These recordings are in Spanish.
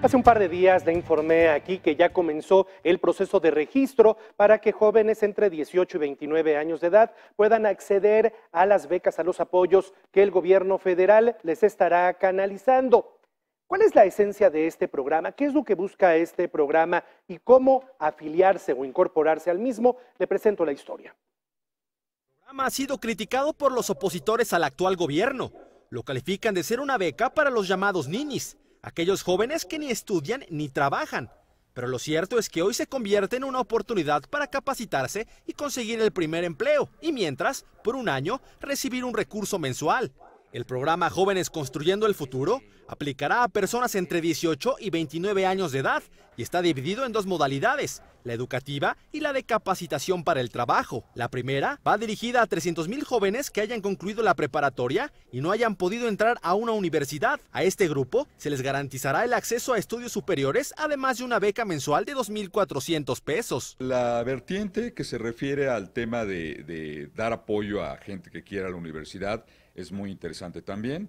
Hace un par de días le informé aquí que ya comenzó el proceso de registro para que jóvenes entre 18 y 29 años de edad puedan acceder a las becas, a los apoyos que el gobierno federal les estará canalizando. ¿Cuál es la esencia de este programa? ¿Qué es lo que busca este programa y cómo afiliarse o incorporarse al mismo? Le presento la historia. El programa ha sido criticado por los opositores al actual gobierno. Lo califican de ser una beca para los llamados ninis aquellos jóvenes que ni estudian ni trabajan. Pero lo cierto es que hoy se convierte en una oportunidad para capacitarse y conseguir el primer empleo y mientras, por un año, recibir un recurso mensual. El programa Jóvenes Construyendo el Futuro aplicará a personas entre 18 y 29 años de edad y está dividido en dos modalidades, la educativa y la de capacitación para el trabajo. La primera va dirigida a 300.000 jóvenes que hayan concluido la preparatoria y no hayan podido entrar a una universidad. A este grupo se les garantizará el acceso a estudios superiores, además de una beca mensual de 2.400 pesos. La vertiente que se refiere al tema de, de dar apoyo a gente que quiera la universidad es muy interesante también,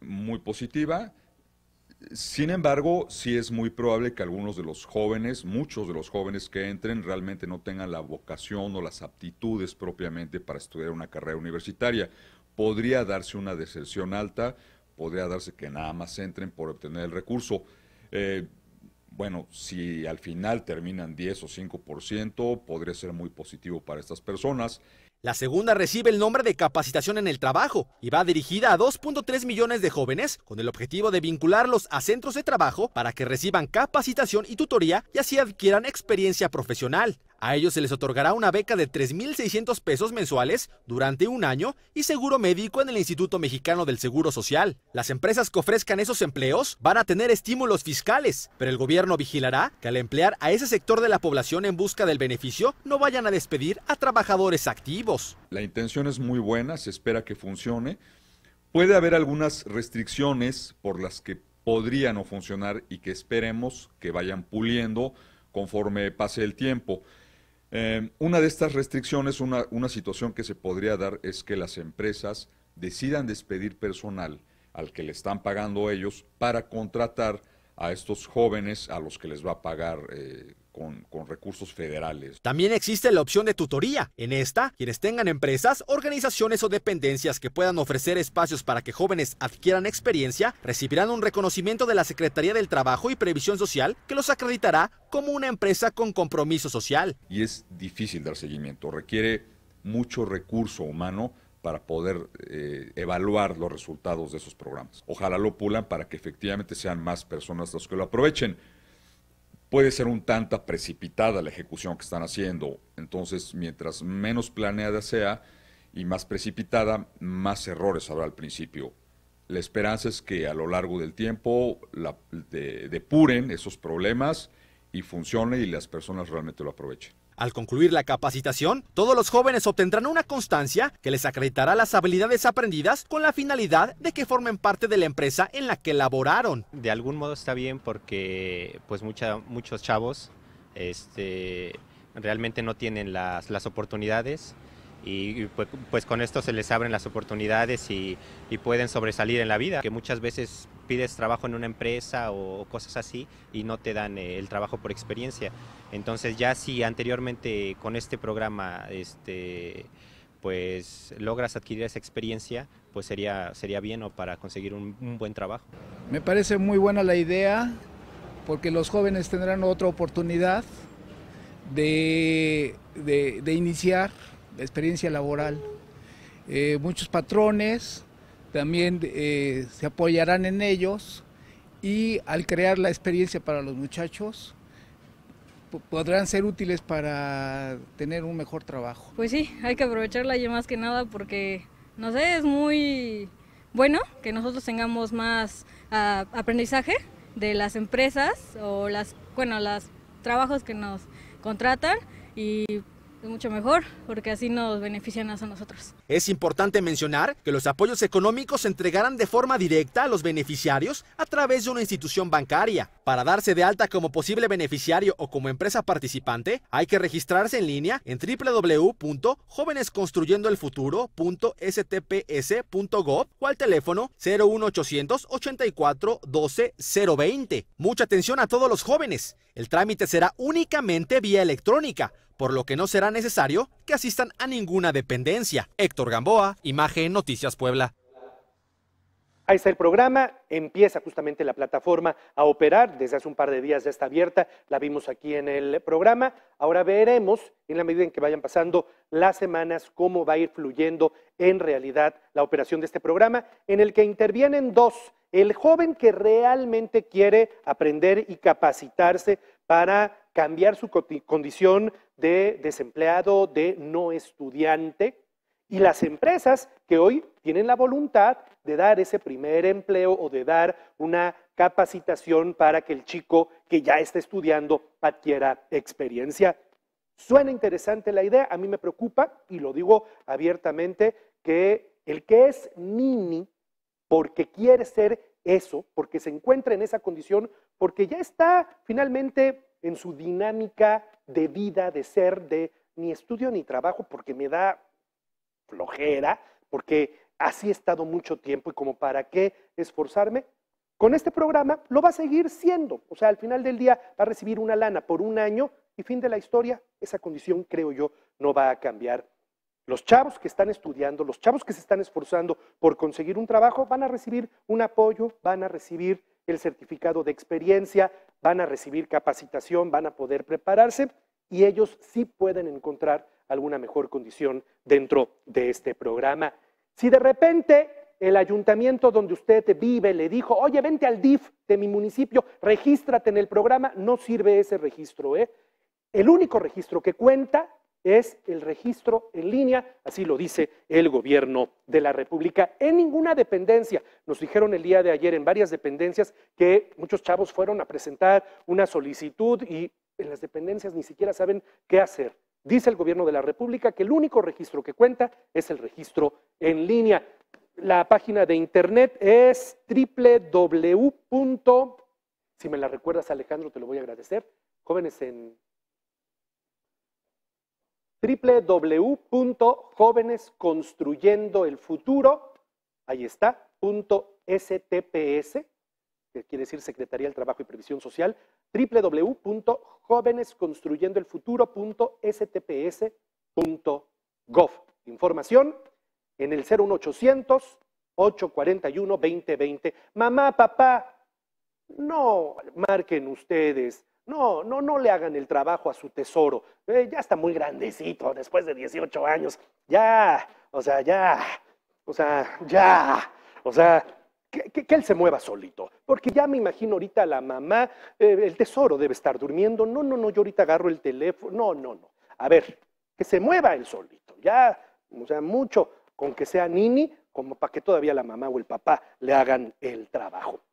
muy positiva. Sin embargo, sí es muy probable que algunos de los jóvenes, muchos de los jóvenes que entren, realmente no tengan la vocación o las aptitudes propiamente para estudiar una carrera universitaria. Podría darse una deserción alta, podría darse que nada más entren por obtener el recurso. Eh, bueno, si al final terminan 10 o 5%, podría ser muy positivo para estas personas. La segunda recibe el nombre de capacitación en el trabajo y va dirigida a 2.3 millones de jóvenes con el objetivo de vincularlos a centros de trabajo para que reciban capacitación y tutoría y así adquieran experiencia profesional. A ellos se les otorgará una beca de 3.600 pesos mensuales durante un año y seguro médico en el Instituto Mexicano del Seguro Social. Las empresas que ofrezcan esos empleos van a tener estímulos fiscales, pero el gobierno vigilará que al emplear a ese sector de la población en busca del beneficio no vayan a despedir a trabajadores activos. La intención es muy buena, se espera que funcione. Puede haber algunas restricciones por las que podría no funcionar y que esperemos que vayan puliendo conforme pase el tiempo. Em, una de estas restricciones, una, situación que se podría dar es que las empresas decidan despedir personal al que le están pagando ellos para contratar a estos jóvenes a los que les va a pagar eh, con, recursos federales. También existe la opción de tutoría. En esta, quienes tengan empresas, organizaciones o dependencias que puedan ofrecer espacios para que jóvenes adquieran experiencia, recibirán un reconocimiento de la Secretaría del Trabajo y Previsión Social que los acreditará como una empresa con compromiso social. Y es difícil dar seguimiento, requiere mucho recurso humano para poder eh, evaluar los resultados de esos programas. Ojalá lo pulan para que efectivamente sean más personas las que lo aprovechen puede ser un tanto precipitada la ejecución que están haciendo. Entonces, mientras menos planeada sea y más precipitada, más errores habrá al principio. La esperanza es que a lo largo del tiempo la, depuren esos problemas y funcione y las personas realmente lo aprovechen. Al concluir la capacitación, todos los jóvenes obtendrán una constancia que les acreditará las habilidades aprendidas con la finalidad de que formen parte de la empresa en la que laboraron. De algún modo está bien porque pues mucha, muchos chavos este, realmente no tienen las, las oportunidades y pues, pues, con esto se les abren las oportunidades y, pueden sobresalir en la vida, que muchas veces pides trabajo en una empresa o, cosas así y no te dan eh, el trabajo por experiencia. Entonces ya si anteriormente con este programa este, pues logras adquirir esa experiencia, pues sería, sería bien o para conseguir un, buen trabajo. Me parece muy buena la idea porque los jóvenes tendrán otra oportunidad de, de iniciar experiencia laboral. Eh, muchos patrones también eh, se apoyarán en ellos y al crear la experiencia para los muchachos podrán ser útiles para tener un mejor trabajo. Pues sí, hay que aprovecharla y más que nada porque, no sé, es muy bueno que nosotros tengamos más ah, aprendizaje de las empresas o las, bueno, los trabajos que nos contratan y mucho mejor porque así nos benefician a nosotros. Es importante mencionar que los apoyos económicos se entregarán de forma directa a los beneficiarios a través de una institución bancaria. Para darse de alta como posible beneficiario o como empresa participante, hay que registrarse en línea en www.jovenesconstruyendoelfuturo.stps.gov o al teléfono 01800 84 12 020. Mucha atención a todos los jóvenes. El trámite será únicamente vía electrónica por lo que no será necesario que asistan a ninguna dependencia. Héctor Gamboa, Imagen Noticias Puebla. Ahí está el programa, empieza justamente la plataforma a operar, desde hace un par de días ya está abierta, la vimos aquí en el programa, ahora veremos en la medida en que vayan pasando las semanas cómo va a ir fluyendo en realidad la operación de este programa, en el que intervienen dos, el joven que realmente quiere aprender y capacitarse para cambiar su condición de desempleado, de no estudiante, y las empresas que hoy tienen la voluntad de dar ese primer empleo o de dar una capacitación para que el chico que ya está estudiando adquiera experiencia. Suena interesante la idea, a mí me preocupa, y lo digo abiertamente, que el que es mini, porque quiere ser eso, porque se encuentra en esa condición, porque ya está finalmente en su dinámica de vida, de ser, de ni estudio ni trabajo porque me da flojera, porque así he estado mucho tiempo y como para qué esforzarme. Con este programa lo va a seguir siendo. O sea, al final del día va a recibir una lana por un año y fin de la historia. Esa condición, creo yo, no va a cambiar. Los chavos que están estudiando, los chavos que se están esforzando por conseguir un trabajo, van a recibir un apoyo, van a recibir el certificado de experiencia, van a recibir capacitación, van a poder prepararse y ellos sí pueden encontrar alguna mejor condición dentro de este programa. Si de repente el ayuntamiento donde usted vive le dijo, oye, vente al DIF de mi municipio, regístrate en el programa, no sirve ese registro. ¿eh? El único registro que cuenta es el registro en línea, así lo dice el gobierno de la República, en ninguna dependencia. Nos dijeron el día de ayer en varias dependencias que muchos chavos fueron a presentar una solicitud y en las dependencias ni siquiera saben qué hacer. Dice el gobierno de la República que el único registro que cuenta es el registro en línea. La página de internet es www. Si me la recuerdas, Alejandro, te lo voy a agradecer. Jóvenes en www.jovenesconstruyendoelfuturo, ahí está, punto STPS, que quiere decir Secretaría del Trabajo y Previsión Social, www.jovenesconstruyendoelfuturo.stps.gov. Información en el 01800 841 2020. Mamá, papá, no marquen ustedes no, no, no le hagan el trabajo a su tesoro. Eh, ya está muy grandecito, después de 18 años. Ya, o sea, ya, o sea, ya, o sea, que, él se mueva solito. Porque ya me imagino ahorita la mamá, eh, el tesoro debe estar durmiendo. No, no, no, yo ahorita agarro el teléfono. No, no, no. A ver, que se mueva él solito. Ya, o sea, mucho con que sea nini, como para que todavía la mamá o el papá le hagan el trabajo.